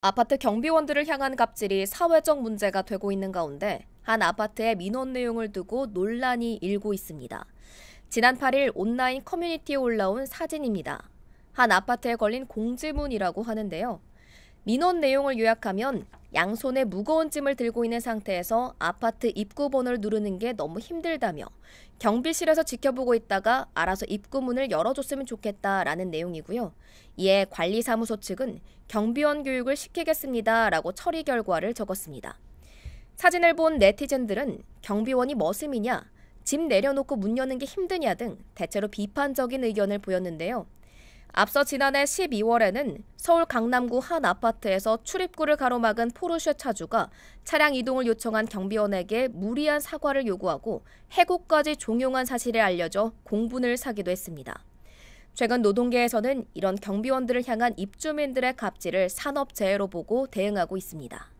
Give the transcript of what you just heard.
아파트 경비원들을 향한 갑질이 사회적 문제가 되고 있는 가운데 한 아파트의 민원 내용을 두고 논란이 일고 있습니다. 지난 8일 온라인 커뮤니티에 올라온 사진입니다. 한 아파트에 걸린 공지문이라고 하는데요. 민원 내용을 요약하면 양손에 무거운 짐을 들고 있는 상태에서 아파트 입구번호를 누르는 게 너무 힘들다며 경비실에서 지켜보고 있다가 알아서 입구문을 열어줬으면 좋겠다라는 내용이고요. 이에 관리사무소 측은 경비원 교육을 시키겠습니다라고 처리 결과를 적었습니다. 사진을 본 네티즌들은 경비원이 머슴이냐, 짐 내려놓고 문 여는 게 힘드냐 등 대체로 비판적인 의견을 보였는데요. 앞서 지난해 12월에는 서울 강남구 한 아파트에서 출입구를 가로막은 포르쉐 차주가 차량 이동을 요청한 경비원에게 무리한 사과를 요구하고 해고까지 종용한 사실에 알려져 공분을 사기도 했습니다. 최근 노동계에서는 이런 경비원들을 향한 입주민들의 갑질을 산업재해로 보고 대응하고 있습니다.